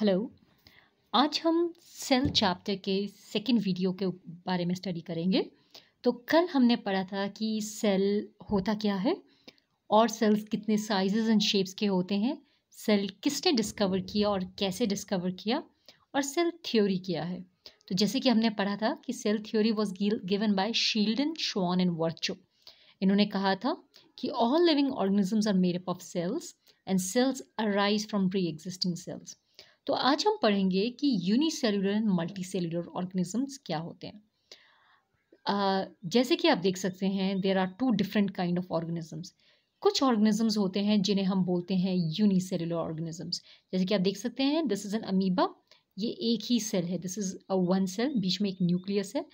Hello आज हम cell chapter के सेकंड वीडियो के बारे में स्टडी करेंगे तो कल हमने पढ़ा था कि सेल होता क्या है और सेल्स कितने साइजेस एंड शेप्स के होते हैं सेल किसने डिस्कवर किया और कैसे डिस्कवर किया और सेल थ्योरी क्या है तो जैसे कि हमने पढ़ा था कि cell theory was given by Schleiden Schwann and Virchow इन्होंने कहा था कि all living organisms are made up of cells and cells arise from pre existing cells तो आज हम पढ़ेंगे कि unicellular and multi cellular organisms क्या होते हैं uh, जैसे कि आप देख सकते हैं there are two different kind of organisms कुछ ऑर्गेनिजम्स होते हैं जिन्हें हम बोलते हैं यूनिसेलुलर ऑर्गेनिजम्स जैसे कि आप देख सकते हैं दिस इज़ एन अमीबा ये एक ही सेल है this is a one cell बीच में एक न्यूक्लियस है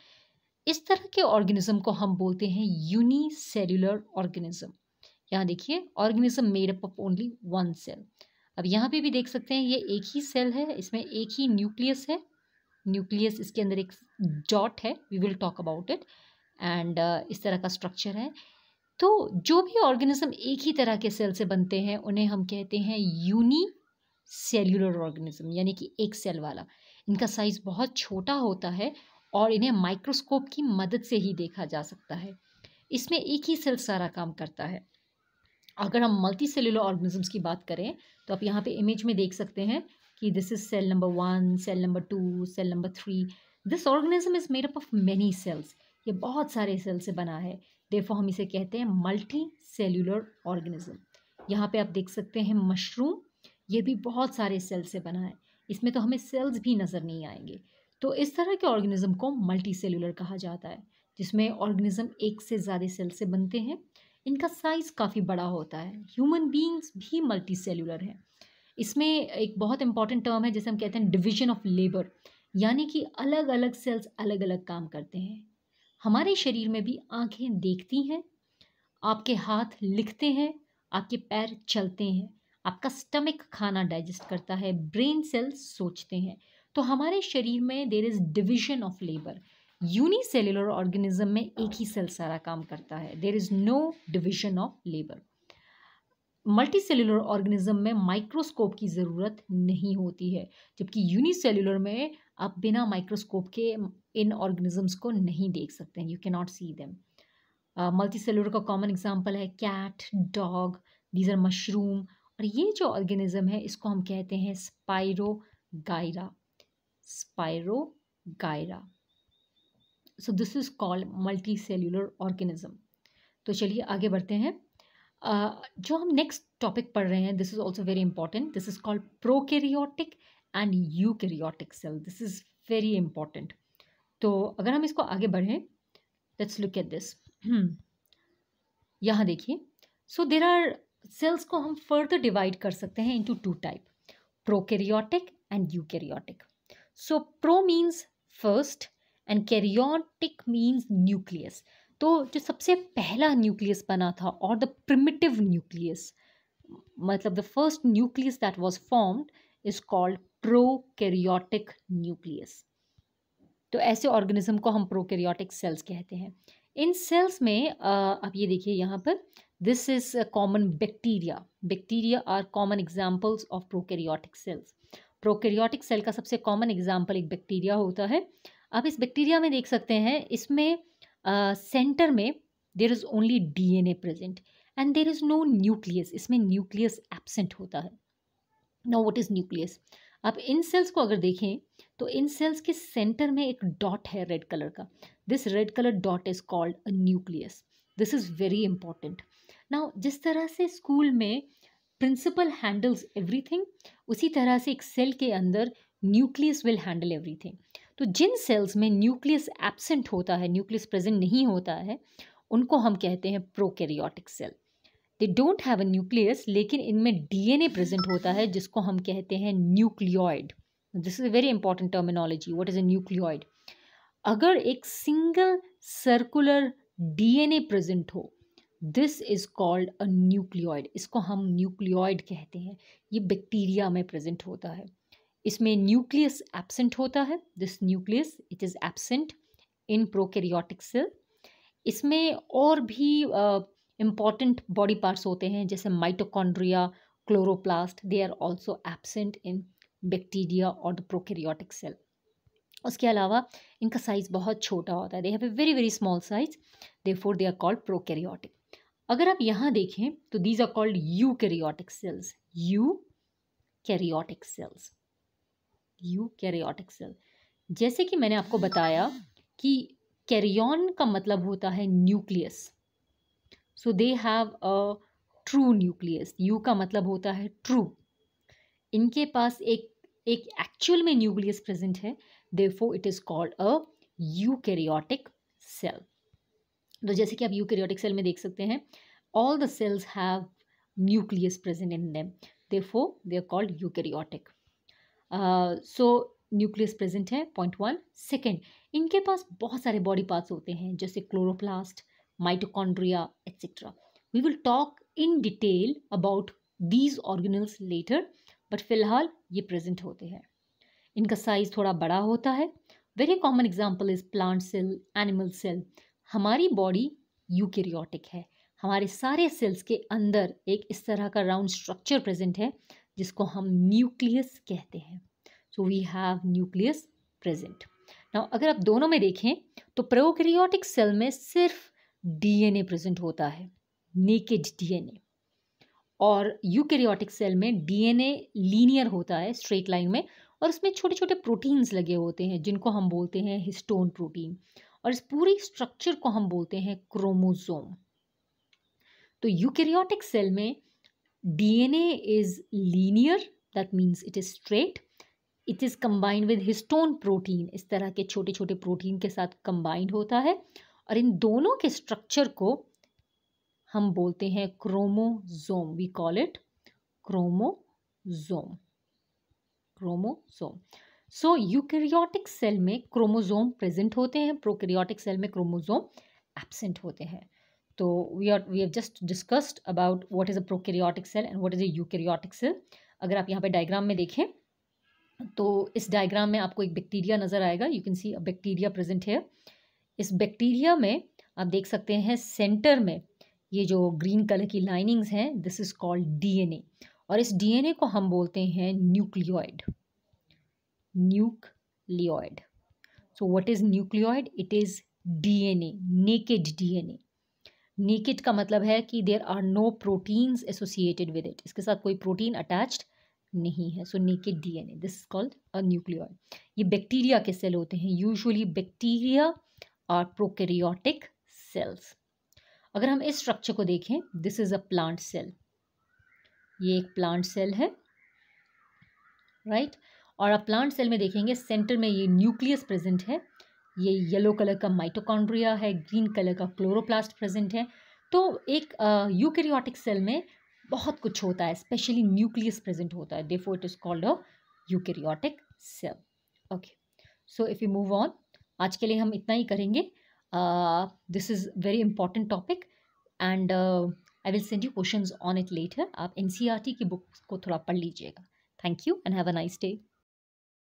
इस तरह के ऑर्गेनिज्म को हम बोलते हैं सेलुलर ऑर्गेनिज्म यहाँ देखिए organism made up of only one cell अब यहाँ पे भी देख सकते हैं ये एक ही सेल है इसमें एक ही न्यूक्लियस है न्यूक्लियस इसके अंदर एक डॉट है we will talk about it and इस तरह का स्ट्रक्चर है तो जो भी ऑर्गेनिज्म एक ही तरह के सेल से बनते हैं उन्हें हम कहते हैं यूनी सेल्यूलर ऑर्गेनिज्म यानी कि एक सेल वाला इनका साइज़ बहुत छोटा होता है और इन्हें माइक्रोस्कोप की मदद से ही देखा जा सकता है इसमें एक ही सेल सारा काम करता है अगर हम मल्टी सेलुलर ऑर्गेनिजम्स की बात करें तो आप यहाँ पे इमेज में देख सकते हैं कि this is cell number one cell number two cell number three this organism is made up of many cells ये बहुत सारे सेल से बना है देफो हम इसे कहते हैं मल्टी सेल्यूलर ऑर्गेनिज्म यहाँ पे आप देख सकते हैं मशरूम ये भी बहुत सारे सेल से बना है इसमें तो हमें सेल्स भी नज़र नहीं आएंगे तो इस तरह के ऑर्गेनिज्म को मल्टी सेलुलर कहा जाता है जिसमें ऑर्गेनिज्म एक से ज़्यादा सेल से बनते हैं इनका साइज़ काफ़ी बड़ा होता है हम्म। ह्यूमन बींग्स भी मल्टी सेलुलर है इसमें एक बहुत इंपॉर्टेंट टर्म है जैसे हम कहते हैं डिविजन ऑफ लेबर यानी कि अलग अलग सेल्स अलग अलग काम करते हैं हमारे शरीर में भी आंखें देखती हैं आपके हाथ लिखते हैं आपके पैर चलते हैं आपका स्टमक खाना डाइजेस्ट करता है ब्रेन सेल्स सोचते हैं तो हमारे शरीर में there is division of labour unicellular organism में एक ही सेल सारा काम करता है there is no division of labour multicellular organism में माइक्रोस्कोप की ज़रूरत नहीं होती है जबकि यूनिसेलुलर में आप बिना माइक्रोस्कोप के इन ऑर्गेनिजम्स को नहीं देख सकते हैं you can not see them multicellular का कॉमन एग्जाम्पल है cat dog these are mushroom और ये जो ऑर्गेनिज्म है इसको हम कहते हैं spirogyra spirogyra so this is called multicellular organism तो चलिए आगे बढ़ते हैं uh, जो हम नेक्स्ट टॉपिक पढ़ रहे हैं this is also very important this is called prokaryotic and eukaryotic cell this is very important तो अगर हम इसको आगे बढ़ें लेट्स लुक एट दिस यहाँ देखिए सो देर आर सेल्स को हम फर्दर डिवाइड कर सकते हैं into two type prokaryotic and eukaryotic so pro means first and karyotic means nucleus तो जो सबसे पहला न्यूक्लियस बना था और द प्रिमिटिव न्यूक्लियस मतलब the first nucleus that was formed is called prokaryotic nucleus तो ऐसे ऑर्गेनिज्म को हम प्रोकैरियोटिक सेल्स कहते हैं इन सेल्स में आप ये देखिए यहाँ पर this is common bacteria bacteria are common examples of prokaryotic cells prokaryotic cell का सबसे कॉमन एग्जाम्पल एक बैक्टीरिया होता है आप इस बैक्टीरिया में देख सकते हैं इसमें सेंटर में there is only D N A present and there is no nucleus इसमें न्यूक्लियस एबसेंट होता है नो वट इज़ न्यूक्लियस आप इन सेल्स को अगर देखें तो इन सेल्स के सेंटर में एक डॉट है रेड कलर का this red colour dot is called a nucleus this is very important now जिस तरह से स्कूल में प्रिंसिपल हैंडल्स एवरीथिंग उसी तरह से एक सेल के अंदर न्यूक्लियस विल हैंडल एवरीथिंग तो जिन सेल्स में न्यूक्लियस एबसेंट होता है न्यूक्लियस प्रेजेंट नहीं होता है उनको हम कहते हैं prokaryotic cell they don't have a nucleus लेकिन इनमें डीएनए प्रेजेंट होता है जिसको हम कहते हैं nucleoid this is a very important terminology what is a nucleoid अगर एक सिंगल सर्कुलर डीएनए प्रेजेंट हो this is called a nucleoid इसको हम न्यूक्लियोइड कहते हैं ये बैक्टीरिया में प्रेजेंट होता है इसमें न्यूक्लियस एबसेंट होता है this nucleus it is absent in prokaryotic cell इसमें और भी इम्पॉर्टेंट बॉडी पार्ट्स होते हैं जैसे mitochondria chloroplast they are also absent in bacteria और द प्रोकैरियोटिक सेल उसके अलावा इनका साइज़ बहुत छोटा होता है they have a very very small size therefore they are called prokaryotic अगर आप यहाँ देखें तो these are called eukaryotic cells eukaryotic cells karyotic cell जैसे कि मैंने आपको बताया कि कैरियन का मतलब होता है nucleus so they have a true nucleus eu का मतलब होता है ट्रू इनके पास एक एक एक्चुअल में न्यूक्लियस प्रेजेंट है they it is called a eukaryotic cell तो जैसे कि आप यू कैरियोटिक सेल में देख सकते हैं all the cells have nucleus present in them they are called eukaryotic so nucleus present है पॉइंट वन सेकेंड इनके पास बहुत सारे बॉडी पार्ट्स होते हैं जैसे chloroplast mitochondria etcetera we will talk in detail about these organelles later but फिलहाल ये प्रेजेंट होते हैं इनका साइज थोड़ा बड़ा होता है very common example is plant cell animal cell हमारी बॉडी यूकेरियोटिक है हमारे सारे सेल्स के अंदर एक इस तरह का राउंड स्ट्रक्चर प्रेजेंट है जिसको हम न्यूक्लियस कहते हैं so we have nucleus present now अगर आप दोनों में देखें तो प्रोकैरियोटिक सेल में सिर्फ डीएनए प्रेजेंट होता है नेकेड डीएनए और यूकैरियोटिक सेल में डीएनए लीनियर होता है स्ट्रेट लाइन में और उसमें छोटे छोटे प्रोटीन्स लगे होते हैं जिनको हम बोलते हैं हिस्टोन प्रोटीन और इस पूरी स्ट्रक्चर को हम बोलते हैं क्रोमोजोम तो यूकैरियोटिक सेल में DNA is linear, that means it is straight. It is combined with histone protein इस तरह के छोटे छोटे प्रोटीन के साथ कम्बाइंड होता है और इन दोनों के स्ट्रक्चर को हम बोलते हैं chromosome we call it chromosome chromosome so eukaryotic cell में क्रोमोजोम प्रेजेंट होते हैं प्रोकैरियोटिक सेल में क्रोमोजोम एब्सेंट होते हैं तो we are we have just discussed about what is a prokaryotic cell and what is a eukaryotic cell अगर आप यहाँ पे डायग्राम में देखें तो इस डायग्राम में आपको एक बैक्टीरिया नज़र आएगा you can see a bacteria present है इस बैक्टीरिया में आप देख सकते हैं सेंटर में ये जो ग्रीन कलर की लाइनिंग्स हैं दिस इज़ कॉल्ड डी और इस डी को हम बोलते हैं nucleoid nucleoid so what is nucleoid it is D N A naked a naked का मतलब है कि there are no proteins associated with it इसके साथ कोई प्रोटीन अटैच्ड नहीं है so naked DNA this is called a nucleoid ये बैक्टीरिया के सेल होते हैं usually bacteria are prokaryotic cells अगर हम इस स्ट्रक्चर को देखें this is a plant cell ये एक प्लांट सेल है राइट right? और आप प्लांट सेल में देखेंगे सेंटर में ये न्यूक्लियस प्रेजेंट है ये येलो कलर का माइटोकॉन्ड्रिया है ग्रीन कलर का क्लोरोप्लास्ट प्रेजेंट है तो एक यूकेरियोटिक सेल में बहुत कुछ होता है स्पेशली न्यूक्लियस प्रेजेंट होता है therefore it is called a eukaryotic cell okay so if you move on आज के लिए हम इतना ही करेंगे this is very important topic and I will send you question on it later आप एन e की बुक को थोड़ा पढ़ लीजिएगा thank you and have a nice day